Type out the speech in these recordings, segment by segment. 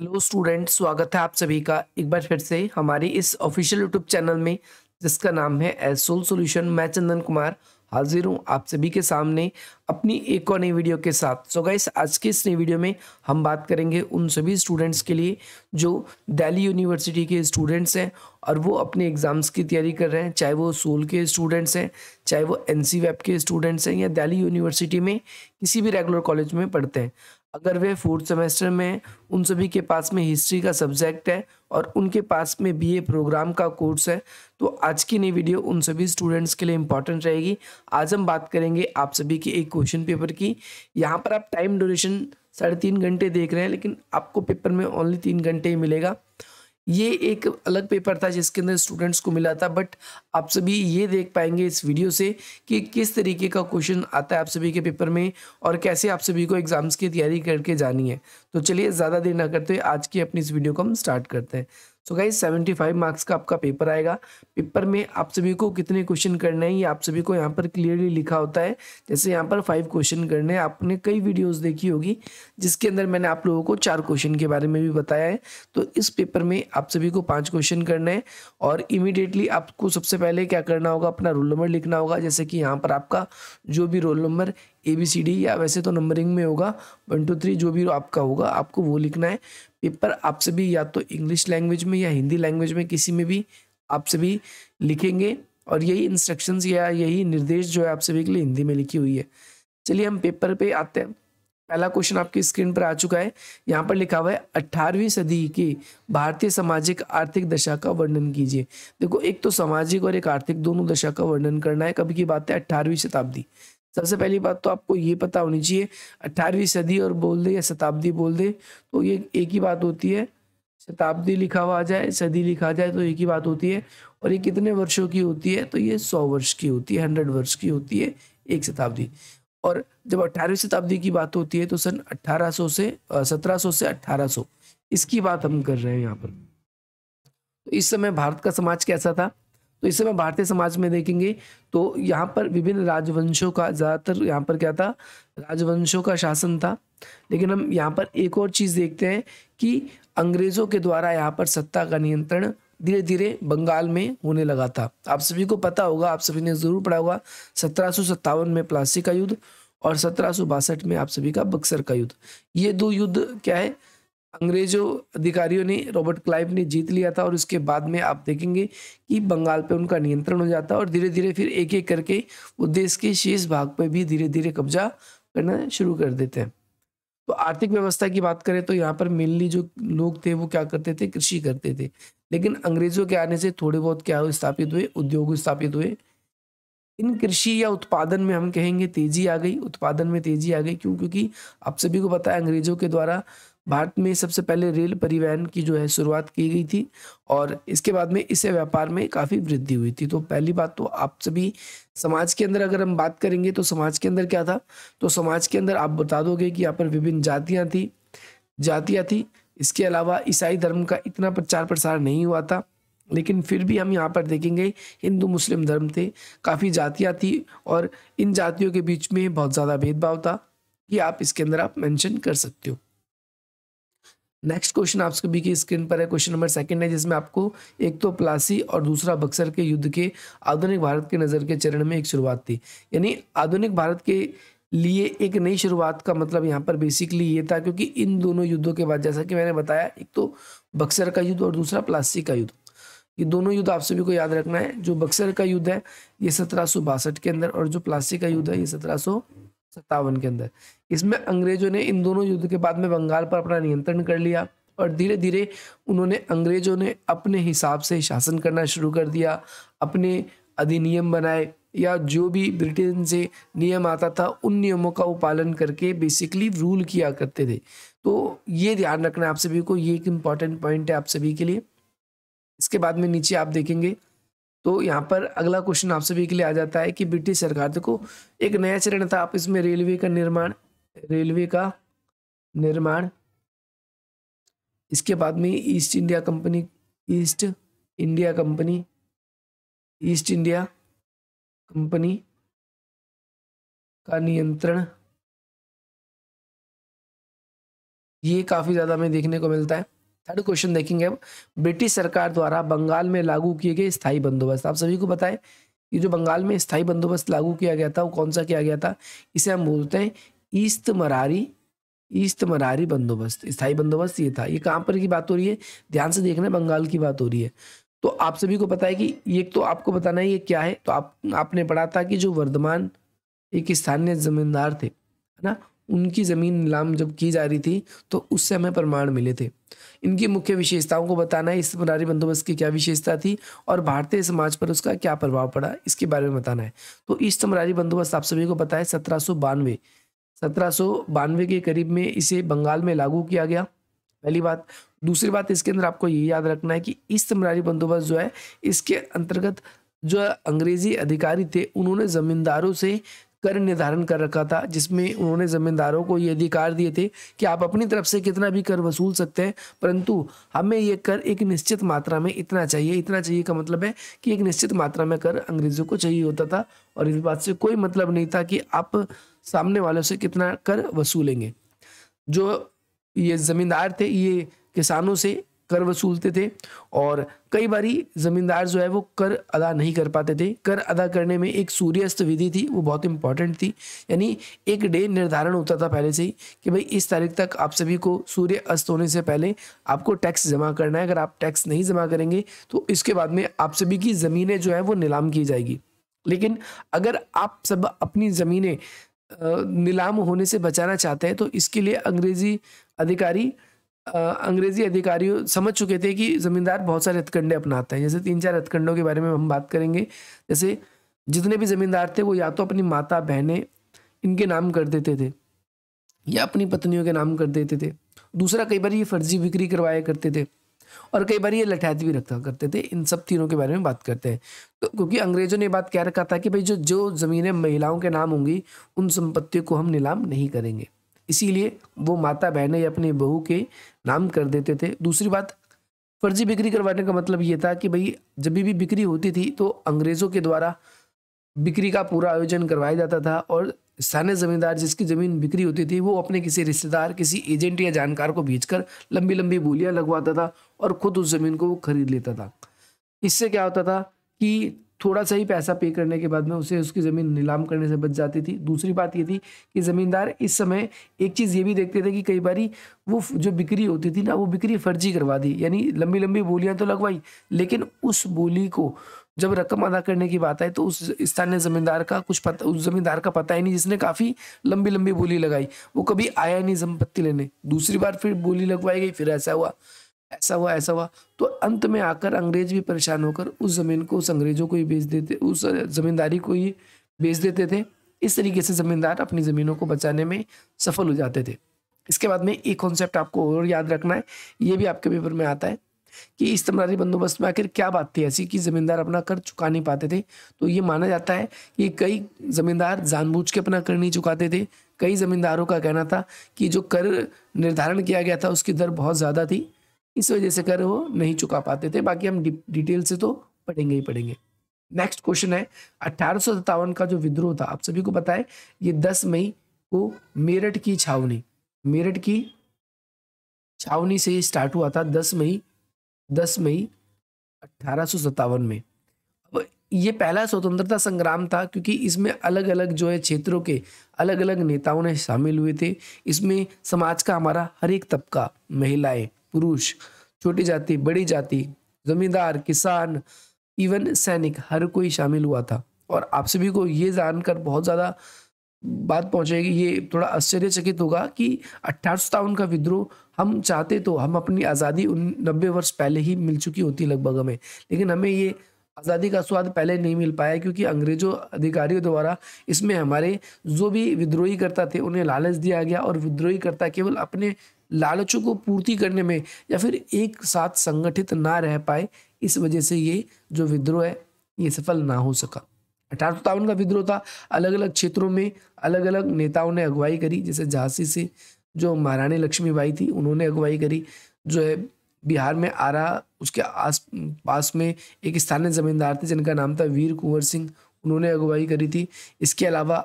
hello student स्वागत है आप सभी का एक बार फिर से हमारी इस ऑफिशियल यूट्यूब चैनल में जिसका नाम है एसोल सॉल्यूशन मैं चंदन कुमार हाजिर हूँ आप सभी के सामने अपनी एक और नई वीडियो के साथ सो so गाइस आज के इस नई वीडियो में हम बात करेंगे उन सभी स्टूडेंट्स के लिए जो दिल्ली यूनिवर्सिटी के स्टूडेंट्स हैं और वो अपने एग्ज़ाम्स की तैयारी कर रहे हैं चाहे वो सोल के स्टूडेंट्स हैं चाहे वो एन सी के स्टूडेंट्स हैं या दिल्ली यूनिवर्सिटी में किसी भी रेगुलर कॉलेज में पढ़ते हैं अगर वे फोर्थ सेमेस्टर में उन सभी के पास में हिस्ट्री का सब्जेक्ट है और उनके पास में बीए प्रोग्राम का कोर्स है तो आज की नई वीडियो उन सभी स्टूडेंट्स के लिए इंपॉर्टेंट रहेगी आज हम बात करेंगे आप सभी के एक क्वेश्चन पेपर की यहाँ पर आप टाइम ड्यूरेशन साढ़े तीन घंटे देख रहे हैं लेकिन आपको पेपर में ओनली तीन घंटे ही मिलेगा ये एक अलग पेपर था जिसके अंदर स्टूडेंट्स को मिला था बट आप सभी ये देख पाएंगे इस वीडियो से कि किस तरीके का क्वेश्चन आता है आप सभी के पेपर में और कैसे आप सभी को एग्ज़ाम्स की तैयारी करके जानी है तो चलिए ज़्यादा देर ना करते आज की अपनी इस वीडियो को हम स्टार्ट करते हैं तो गाइज सेवेंटी फाइव मार्क्स का आपका पेपर आएगा पेपर में आप सभी को कितने क्वेश्चन करने हैं ये आप सभी को यहाँ पर क्लियरली लिखा होता है जैसे यहाँ पर फाइव क्वेश्चन करने हैं आपने कई वीडियोस देखी होगी जिसके अंदर मैंने आप लोगों को चार क्वेश्चन के बारे में भी बताया है तो इस पेपर में आप सभी को पाँच क्वेश्चन करने हैं और इमिडिएटली आपको सबसे पहले क्या करना होगा अपना रोल नंबर लिखना होगा जैसे कि यहाँ पर आपका जो भी role number A B C D या वैसे तो नंबरिंग में होगा वन टू थ्री जो भी आपका होगा आपको वो लिखना है पेपर आपसे भी या तो इंग्लिश लैंग्वेज में या हिंदी लैंग्वेज में किसी में भी आपसे भी लिखेंगे और यही इंस्ट्रक्शंस या यही निर्देश जो है आप सभी के लिए हिंदी में लिखी हुई है चलिए हम पेपर पे आते हैं पहला क्वेश्चन आपकी स्क्रीन पर आ चुका है यहाँ पर लिखा हुआ है अट्ठारहवीं सदी की भारतीय सामाजिक आर्थिक दशा का वर्णन कीजिए देखो एक तो सामाजिक और एक आर्थिक दोनों दशा का वर्णन करना है कभी की बात है अट्ठारहवीं शताब्दी सबसे पहली बात तो आपको ये पता होनी चाहिए अट्ठारहवीं सदी और बोल दे या शताब्दी बोल दे तो ये एक ही बात होती है शताब्दी लिखा हुआ जाए सदी लिखा जाए तो एक ही बात होती है और ये कितने वर्षों की होती है तो ये सौ वर्ष की होती है हंड्रेड वर्ष की होती है एक शताब्दी और जब अट्ठारहवीं शताब्दी की बात होती है तो सन अट्ठारह से सत्रह से अट्ठारह इसकी बात हम कर रहे हैं यहाँ पर तो इस समय भारत का समाज कैसा था तो इस समय भारतीय समाज में देखेंगे तो यहाँ पर विभिन्न राजवंशों का ज़्यादातर यहाँ पर क्या था राजवंशों का शासन था लेकिन हम यहाँ पर एक और चीज़ देखते हैं कि अंग्रेज़ों के द्वारा यहाँ पर सत्ता का नियंत्रण धीरे धीरे बंगाल में होने लगा था आप सभी को पता होगा आप सभी ने ज़रूर पढ़ा होगा सत्रह में प्लासी का युद्ध और सत्रह में आप सभी का बक्सर का युद्ध ये दो युद्ध क्या है अंग्रेजों अधिकारियों ने रॉबर्ट क्लाइव ने जीत लिया था और उसके बाद में आप देखेंगे कि बंगाल पे उनका नियंत्रण हो जाता और धीरे धीरे फिर एक एक करके वो देश के शेष भाग पे भी धीरे धीरे कब्जा करना शुरू कर देते हैं तो आर्थिक व्यवस्था की बात करें तो यहाँ पर मेनली जो लोग थे वो क्या करते थे कृषि करते थे लेकिन अंग्रेजों के आने से थोड़े बहुत क्या स्थापित हुए उद्योग स्थापित हुए इन कृषि या उत्पादन में हम कहेंगे तेजी आ गई उत्पादन में तेजी आ गई क्यों क्योंकि आप सभी को पता है अंग्रेजों के द्वारा भारत में सबसे पहले रेल परिवहन की जो है शुरुआत की गई थी और इसके बाद में इसे व्यापार में काफ़ी वृद्धि हुई थी तो पहली बात तो आप सभी समाज के अंदर अगर हम बात करेंगे तो समाज के अंदर क्या था तो समाज के अंदर आप बता दोगे कि यहाँ पर विभिन्न जातियाँ थी जातियाँ थी इसके अलावा ईसाई धर्म का इतना प्रचार प्रसार नहीं हुआ था लेकिन फिर भी हम यहाँ पर देखेंगे हिंदू मुस्लिम धर्म थे काफ़ी जातियाँ थी और इन जातियों के बीच में बहुत ज़्यादा भेदभाव था कि आप इसके अंदर आप मेंशन कर सकते हो नेक्स्ट क्वेश्चन आप सभी की स्क्रीन पर है क्वेश्चन नंबर सेकंड है जिसमें आपको एक तो प्लासी और दूसरा बक्सर के युद्ध के आधुनिक भारत के नज़र के चरण में एक शुरुआत थी यानी आधुनिक भारत के लिए एक नई शुरुआत का मतलब यहाँ पर बेसिकली ये था क्योंकि इन दोनों युद्धों के बाद जैसा कि मैंने बताया एक तो बक्सर का युद्ध और दूसरा प्लासी का युद्ध ये दोनों युद्ध आप सभी को याद रखना है जो बक्सर का युद्ध है ये सत्रह के अंदर और जो प्लासी का युद्ध है ये सत्रह सत्तावन के अंदर इसमें अंग्रेजों ने इन दोनों युद्ध के बाद में बंगाल पर अपना नियंत्रण कर लिया और धीरे धीरे उन्होंने अंग्रेजों ने अपने हिसाब से शासन करना शुरू कर दिया अपने अधिनियम बनाए या जो भी ब्रिटेन से नियम आता था उन नियमों का वो पालन करके बेसिकली रूल किया करते थे तो ये ध्यान रखना आप सभी को ये एक इम्पॉर्टेंट पॉइंट है आप सभी के लिए इसके बाद में नीचे आप देखेंगे तो यहाँ पर अगला क्वेश्चन आप सभी के लिए आ जाता है कि ब्रिटिश सरकार देखो एक नया चरण था आप इसमें रेलवे का निर्माण रेलवे का निर्माण इसके बाद में East India company East India company East India company का नियंत्रण ये काफ़ी ज़्यादा हमें देखने को मिलता है थर्ड क्वेश्चन देखेंगे अब ब्रिटिश सरकार द्वारा बंगाल में लागू किए गए स्थायी बंदोबस्त आप सभी को बताएं कि जो बंगाल में स्थायी बंदोबस्त लागू किया गया था वो कौन सा किया गया था इसे हम बोलते हैं ईस्त मरारी ईस्ट मरारी बंदोबस्त स्थायी बंदोबस्त ये था ये कहाँ पर की बात हो रही है ध्यान से देखना बंगाल की बात हो रही है तो आप सभी को पता है कि एक तो आपको बताना है ये क्या है तो आप आपने पढ़ा था कि जो वर्धमान एक स्थानीय जमींदार थे है ना उनकी ज़मीन नीलाम जब की जा रही थी तो उससे हमें प्रमाण मिले थे इनकी मुख्य विशेषताओं को बताना है इस मुरारी बंदोबस्त की क्या विशेषता थी और भारतीय समाज पर उसका क्या प्रभाव पड़ा इसके बारे में बताना है तो इस मुरारी बंदोबस्त आप सभी को बताए सत्रह सौ बानवे सत्रह सौ बानवे के करीब में इसे बंगाल में लागू किया गया पहली बात दूसरी बात इसके अंदर आपको ये याद रखना है कि इस मरारी बंदोबस्त जो है इसके अंतर्गत जो अंग्रेजी अधिकारी थे उन्होंने जमींदारों से कर निर्धारण कर रखा था जिसमें उन्होंने जमींदारों को ये अधिकार दिए थे कि आप अपनी तरफ से कितना भी कर वसूल सकते हैं परंतु हमें ये कर एक निश्चित मात्रा में इतना चाहिए इतना चाहिए का मतलब है कि एक निश्चित मात्रा में कर अंग्रेजों को चाहिए होता था और इस बात से कोई मतलब नहीं था कि आप सामने वालों से कितना कर वसूलेंगे जो ये जमींदार थे ये किसानों से कर वसूलते थे और कई बारी ज़मींदार जो है वो कर अदा नहीं कर पाते थे कर अदा करने में एक सूर्यास्त विधि थी वो बहुत इंपॉर्टेंट थी यानी एक डे निर्धारण होता था पहले से ही कि भाई इस तारीख तक आप सभी को सूर्य अस्त होने से पहले आपको टैक्स जमा करना है अगर आप टैक्स नहीं जमा करेंगे तो इसके बाद में आप सभी की ज़मीनें जो है वो नीलाम की जाएगी लेकिन अगर आप सब अपनी ज़मीनें नीलाम होने से बचाना चाहते हैं तो इसके लिए अंग्रेज़ी अधिकारी अंग्रेजी अधिकारियों समझ चुके थे कि ज़मींदार बहुत सारे हथकंडे अपनाते हैं जैसे तीन चार हथकंडों के बारे में हम बात करेंगे जैसे जितने भी ज़मींदार थे वो या तो अपनी माता बहनें इनके नाम कर देते थे या अपनी पत्नियों के नाम कर देते थे दूसरा कई बार ये फर्जी बिक्री करवाया करते थे और कई बार ये लठैत भी रखा करते थे इन सब तीनों के बारे में बात करते हैं तो क्योंकि अंग्रेजों ने बात क्या रखा था कि भाई जो जो ज़मीनें महिलाओं के नाम होंगी उन संपत्तियों को हम नीलाम नहीं करेंगे इसीलिए वो माता बहने या अपनी बहू के नाम कर देते थे दूसरी बात फर्जी बिक्री करवाने का मतलब ये था कि भाई जब भी बिक्री होती थी तो अंग्रेज़ों के द्वारा बिक्री का पूरा आयोजन करवाया जाता था और स्थानीय जमींदार जिसकी ज़मीन बिक्री होती थी वो अपने किसी रिश्तेदार किसी एजेंट या जानकार को भेजकर लंबी लंबी बोलियाँ लगवाता था और ख़ुद उस ज़मीन को वो खरीद लेता था इससे क्या होता था कि थोड़ा सा ही पैसा पे करने के बाद में उसे उसकी ज़मीन नीलाम करने से बच जाती थी दूसरी बात ये थी कि ज़मींदार इस समय एक चीज़ ये भी देखते थे कि कई बारी वो जो बिक्री होती थी ना वो बिक्री फर्जी करवा दी यानी लंबी लंबी बोलियाँ तो लगवाई लेकिन उस बोली को जब रकम अदा करने की बात आई तो उस स्थानीय जमींदार का कुछ पता उस जमींदार का पता ही नहीं जिसने काफ़ी लंबी लंबी बोली लगाई वो कभी आया नहीं संपत्ति लेने दूसरी बार फिर बोली लगवाई गई फिर ऐसा हुआ ऐसा हुआ ऐसा हुआ तो अंत में आकर अंग्रेज भी परेशान होकर उस ज़मीन को उस अंग्रेज़ों को ही बेच देते उस ज़मींदारी को ही बेच देते थे इस तरीके से ज़मींदार अपनी ज़मीनों को बचाने में सफल हो जाते थे इसके बाद में एक कॉन्सेप्ट आपको और याद रखना है ये भी आपके पेपर में आता है कि तमारी बंदोबस्त में आखिर क्या बात थी ऐसी कि ज़मींदार अपना कर चुका नहीं पाते थे तो ये माना जाता है कि कई ज़मींदार जानबूझ के अपना कर नहीं चुकाते थे कई ज़मींदारों का कहना था कि जो कर निर्धारण किया गया था उसकी दर बहुत ज़्यादा थी इस वजह से कर वो नहीं चुका पाते थे बाकी हम डिटेल से तो पढ़ेंगे ही पढ़ेंगे नेक्स्ट क्वेश्चन है अठारह का जो विद्रोह था आप सभी को पता है ये 10 मई को मेरठ की छावनी मेरठ की छावनी से स्टार्ट हुआ था 10 मई 10 मई अठारह में अब ये पहला स्वतंत्रता संग्राम था क्योंकि इसमें अलग अलग जो है क्षेत्रों के अलग अलग नेताओं ने शामिल हुए थे इसमें समाज का हमारा हर एक तबका महिलाएं पुरुष छोटी जाति बड़ी जाति जमींदार किसान इवन सैनिक हर कोई शामिल हुआ था और आप सभी को ये जानकर बहुत ज़्यादा बात पहुंचेगी ये थोड़ा आश्चर्यचकित होगा कि अट्ठारह का विद्रोह हम चाहते तो हम अपनी आज़ादी उन नब्बे वर्ष पहले ही मिल चुकी होती लगभग हमें लेकिन हमें ये आज़ादी का स्वाद पहले नहीं मिल पाया क्योंकि अंग्रेज़ों अधिकारियों द्वारा इसमें हमारे जो भी विद्रोही करता थे उन्हें लालच दिया गया और विद्रोही करता केवल अपने लालचों को पूर्ति करने में या फिर एक साथ संगठित ना रह पाए इस वजह से ये जो विद्रोह है ये सफल ना हो सका अठारह का विद्रोह था अलग अलग क्षेत्रों में अलग अलग नेताओं ने अगुवाई करी जैसे झांसी से जो महारानी लक्ष्मीबाई थी उन्होंने अगुवाई करी जो है बिहार में आरा उसके आस पास में एक स्थानीय जमींदार थे जिनका नाम था वीर कुंवर सिंह उन्होंने अगुवाई करी थी इसके अलावा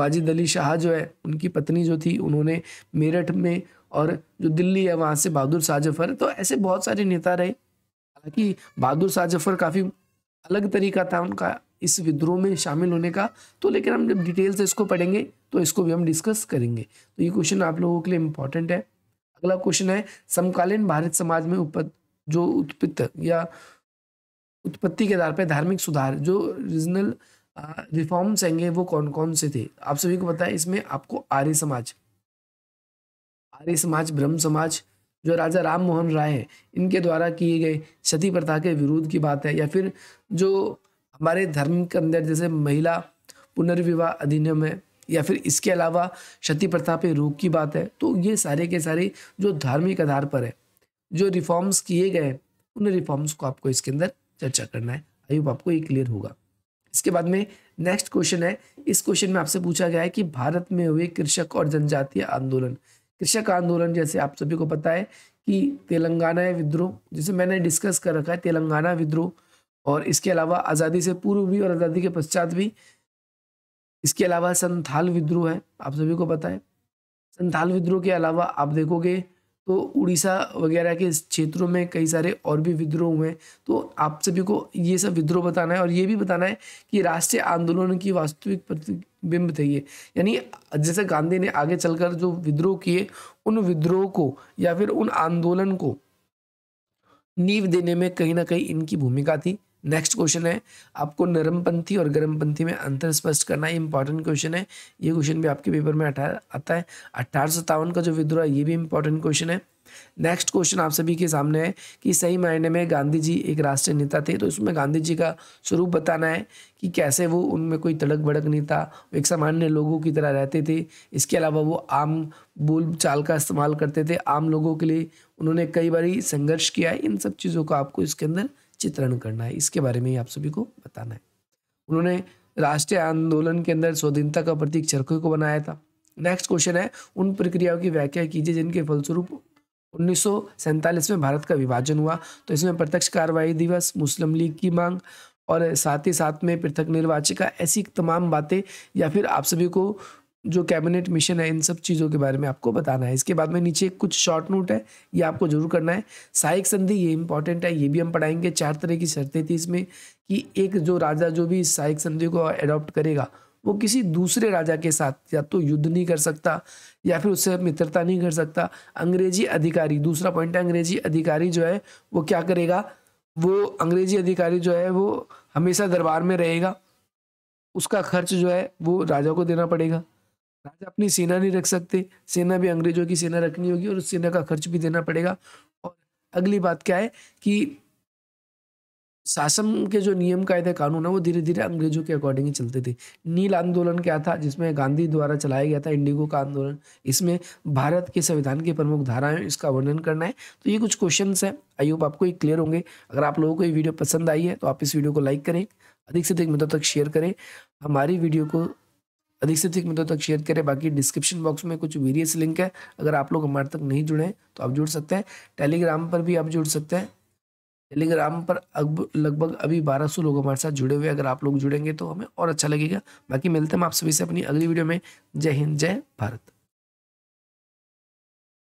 वाजिद अली शाह जो है उनकी पत्नी जो थी उन्होंने मेरठ में और जो दिल्ली है वहाँ से बहादुर शाह जफर तो ऐसे बहुत सारे नेता रहे हालांकि बहादुर शाह जफर काफ़ी अलग तरीका था उनका इस विद्रोह में शामिल होने का तो लेकिन हम जब डिटेल से इसको पढ़ेंगे तो इसको भी हम डिस्कस करेंगे तो ये क्वेश्चन आप लोगों के लिए इम्पॉर्टेंट है अगला क्वेश्चन है समकालीन भारत समाज में उप जो उत्पित या उत्पत्ति के आधार पर धार्मिक सुधार जो रीजनल रिफॉर्म्स होंगे वो कौन कौन से थे आप सभी को पता है इसमें आपको आर्य समाज आर्य समाज ब्रह्म समाज जो राजा राम मोहन राय है इनके द्वारा किए गए सती प्रथा के विरोध की बात है या फिर जो हमारे धर्म के अंदर जैसे महिला पुनर्विवाह अधिनियम है या फिर इसके अलावा क्षति प्रथा पे रोक की बात है तो ये सारे के सारे जो धार्मिक आधार पर है जो रिफॉर्म्स किए गए उन रिफॉर्म्स को आपको इसके अंदर चर्चा करना है आई होप आपको ये क्लियर होगा इसके बाद में नेक्स्ट क्वेश्चन है इस क्वेश्चन में आपसे पूछा गया है कि भारत में हुए कृषक और जनजातीय आंदोलन कृषक आंदोलन जैसे आप सभी को पता है कि तेलंगाना विद्रोह जैसे मैंने डिस्कस कर रखा है तेलंगाना विद्रोह और इसके अलावा आज़ादी से पूर्व भी और आज़ादी के पश्चात भी इसके अलावा संथाल विद्रोह है आप सभी को पता है संथाल विद्रोह के अलावा आप देखोगे तो उड़ीसा वगैरह के क्षेत्रों में कई सारे और भी विद्रोह हुए हैं तो आप सभी को ये सब विद्रोह बताना है और ये भी बताना है कि राष्ट्रीय आंदोलन की वास्तविक प्रतिबिंब थे ये यानी जैसे गांधी ने आगे चलकर जो विद्रोह किए उन विद्रोह को या फिर उन आंदोलन को नींव देने में कहीं ना कहीं इनकी भूमिका थी नेक्स्ट क्वेश्चन है आपको नरमपंथी और गर्मपंथी में अंतर स्पष्ट करना इंपॉर्टेंट क्वेश्चन है ये क्वेश्चन भी आपके पेपर में आता है अठारह का जो विद्रोह ये भी इंपॉर्टेंट क्वेश्चन है नेक्स्ट क्वेश्चन आप सभी के सामने है कि सही मायने में गांधी जी एक राष्ट्रीय नेता थे तो इसमें गांधी जी का स्वरूप बताना है कि कैसे वो उनमें कोई तड़क भड़क नहीं था एक सामान्य लोगों की तरह रहते थे इसके अलावा वो आम बोल चाल का इस्तेमाल करते थे आम लोगों के लिए उन्होंने कई बार संघर्ष किया है इन सब चीज़ों को आपको इसके अंदर चित्रण करना है इसके बारे में आप सभी को बताना है उन्होंने राष्ट्रीय आंदोलन के अंदर स्वाधीनता का प्रतीक चरखे को बनाया था नेक्स्ट क्वेश्चन है उन प्रक्रियाओं की व्याख्या कीजिए जिनके फलस्वरूप उन्नीस में भारत का विभाजन हुआ तो इसमें प्रत्यक्ष कार्रवाई दिवस मुस्लिम लीग की मांग और साथ ही साथ में पृथक निर्वाचिका ऐसी तमाम बातें या फिर आप सभी को जो कैबिनेट मिशन है इन सब चीज़ों के बारे में आपको बताना है इसके बाद में नीचे कुछ शॉर्ट नोट है ये आपको जरूर करना है सहायक संधि ये इंपॉर्टेंट है ये भी हम पढ़ाएंगे चार तरह की शर्तें थी इसमें कि एक जो राजा जो भी सहायक संधि को अडॉप्ट करेगा वो किसी दूसरे राजा के साथ या तो युद्ध नहीं कर सकता या फिर उससे मित्रता नहीं कर सकता अंग्रेजी अधिकारी दूसरा पॉइंट है अंग्रेजी अधिकारी जो है वो क्या करेगा वो अंग्रेजी अधिकारी जो है वो हमेशा दरबार में रहेगा उसका खर्च जो है वो राजा को देना पड़ेगा राजा अपनी सेना नहीं रख सकते सेना भी अंग्रेजों की सेना रखनी होगी और उस सेना का खर्च भी देना पड़ेगा और अगली बात क्या है कि शासन के जो नियम कायदे कानून है वो धीरे धीरे अंग्रेजों के अकॉर्डिंग ही चलते थे नील आंदोलन क्या था जिसमें गांधी द्वारा चलाया गया था इंडिगो का आंदोलन इसमें भारत के संविधान की प्रमुख धाराएं इसका वर्णन करना है तो ये कुछ क्वेश्चन हैं आई होप आपको ये क्लियर होंगे अगर आप लोगों को ये वीडियो पसंद आई है तो आप इस वीडियो को लाइक करें अधिक से अधिक मदद तक शेयर करें हमारी वीडियो को अधिक से अधिक मित्रों तक शेयर करें बाकी डिस्क्रिप्शन बॉक्स में कुछ वेरियस लिंक है अगर आप लोग हमारे तक नहीं जुड़े तो आप जुड़ सकते हैं टेलीग्राम पर भी आप जुड़ सकते हैं टेलीग्राम पर अब लगभग अभी 1200 लोग हमारे साथ जुड़े हुए अगर आप लोग जुड़ेंगे तो हमें और अच्छा लगेगा बाकी मिलते हैं आप सभी से अपनी अगली वीडियो में जय हिंद जय भारत